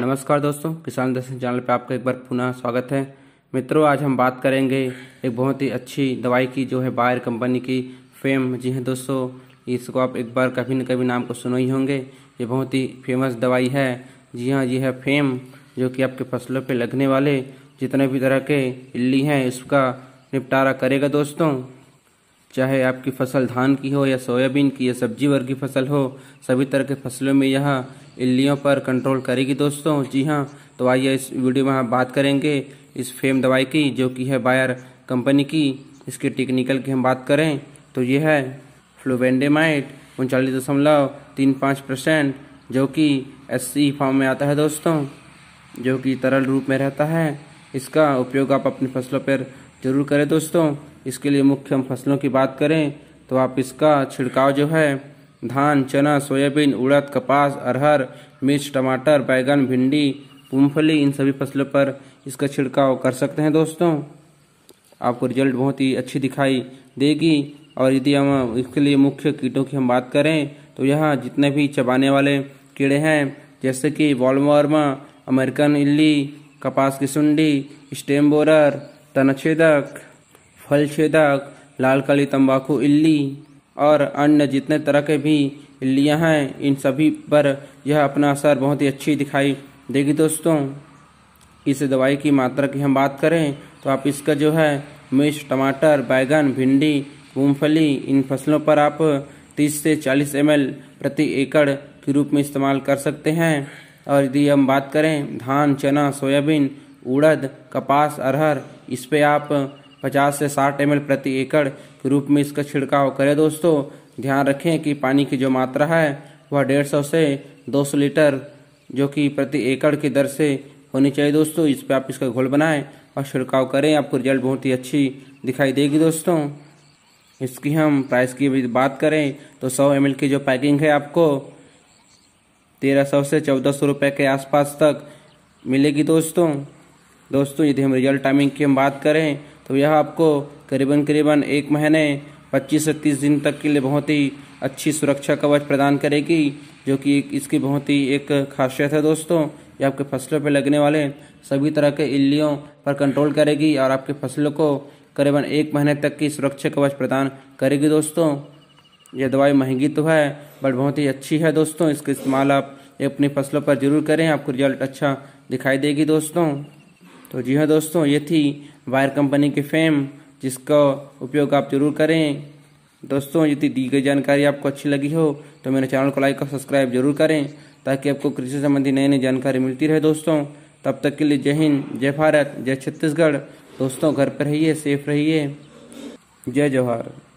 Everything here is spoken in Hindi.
नमस्कार दोस्तों किसान दर्शन चैनल पर आपका एक बार पुनः स्वागत है मित्रों आज हम बात करेंगे एक बहुत ही अच्छी दवाई की जो है बायर कंपनी की फेम जी हैं हाँ दोस्तों इसको आप एक बार कभी न कभी नाम को सुनो ही होंगे ये बहुत ही फेमस दवाई है जी हाँ ये है फेम जो कि आपके फसलों पर लगने वाले जितने भी तरह के इल्ली हैं इसका निपटारा करेगा दोस्तों चाहे आपकी फसल धान की हो या सोयाबीन की या सब्जी वर्ग की फसल हो सभी तरह के फसलों में यह इल्लियों पर कंट्रोल करेगी दोस्तों जी हाँ तो आइए इस वीडियो में हम बात करेंगे इस फेम दवाई की जो कि है बायर कंपनी की इसके टेक्निकल की हम बात करें तो यह है फ्लोबेंडेमाइट उनचालीस दशमलव तीन पाँच परसेंट जो कि एस फॉर्म में आता है दोस्तों जो कि तरल रूप में रहता है इसका उपयोग आप अपनी फसलों पर जरूर करें दोस्तों इसके लिए मुख्य हम फसलों की बात करें तो आप इसका छिड़काव जो है धान चना सोयाबीन उड़द कपास अरहर मिर्च टमाटर बैगन भिंडी मूँगफली इन सभी फसलों पर इसका छिड़काव कर सकते हैं दोस्तों आपको रिजल्ट बहुत ही अच्छी दिखाई देगी और यदि हम इसके लिए मुख्य कीटों की हम बात करें तो यहाँ जितने भी चबाने वाले कीड़े हैं जैसे कि वॉलवर्मा अमेरिकन इल्ली कपास की सुंडी स्टेम बोरर तनछेदक फल छेदक लाल काली तंबाकू इल्ली और अन्य जितने तरह के भी इल्लियाँ हैं इन सभी पर यह अपना असर बहुत ही अच्छी दिखाई देगी दोस्तों इस दवाई की मात्रा की हम बात करें तो आप इसका जो है मिर्च टमाटर बैगन भिंडी मूँगफली इन फसलों पर आप 30 से 40 एम प्रति एकड़ के रूप में इस्तेमाल कर सकते हैं और यदि हम बात करें धान चना सोयाबीन उड़द कपास अरहर इस पर आप 50 से 60 एम प्रति एकड़ के रूप में इसका छिड़काव करें दोस्तों ध्यान रखें कि पानी की जो मात्रा है वह डेढ़ सौ से 200 लीटर जो कि प्रति एकड़ की दर से होनी चाहिए दोस्तों इस पर आप इसका घोल बनाएं और छिड़काव करें आपको रिजल्ट बहुत ही अच्छी दिखाई देगी दोस्तों इसकी हम प्राइस की भी बात करें तो सौ एम की जो पैकिंग है आपको तेरह सौ से चौदह सौ रुपये के आसपास तक मिलेगी दोस्तों दोस्तों यदि हम रिजल्ट टाइमिंग की हम बात करें तो यह आपको करीबन करीबन एक महीने 25 से 30 दिन तक के लिए बहुत ही अच्छी सुरक्षा कवच प्रदान करेगी जो कि इसकी बहुत ही एक खासियत है दोस्तों ये आपके फसलों पर लगने वाले सभी तरह के इल्लियों पर कंट्रोल करेगी और आपके फसलों को करीबन एक महीने तक की सुरक्षा कवच प्रदान करेगी दोस्तों यह दवाई महंगी तो है बट बहुत ही अच्छी है दोस्तों इसका इस्तेमाल आप अपनी फसलों पर जरूर करें आपको रिजल्ट अच्छा दिखाई देगी दोस्तों तो जी हाँ दोस्तों ये थी वायर कंपनी के फेम जिसका उपयोग आप जरूर करें दोस्तों यदि दी गई जानकारी आपको अच्छी लगी हो तो मेरे चैनल को लाइक और सब्सक्राइब जरूर करें ताकि आपको कृषि संबंधी नई नई जानकारी मिलती रहे दोस्तों तब तक के लिए जय हिंद जय भारत जय छत्तीसगढ़ दोस्तों घर पर रहिए सेफ रहिए जय जवाहर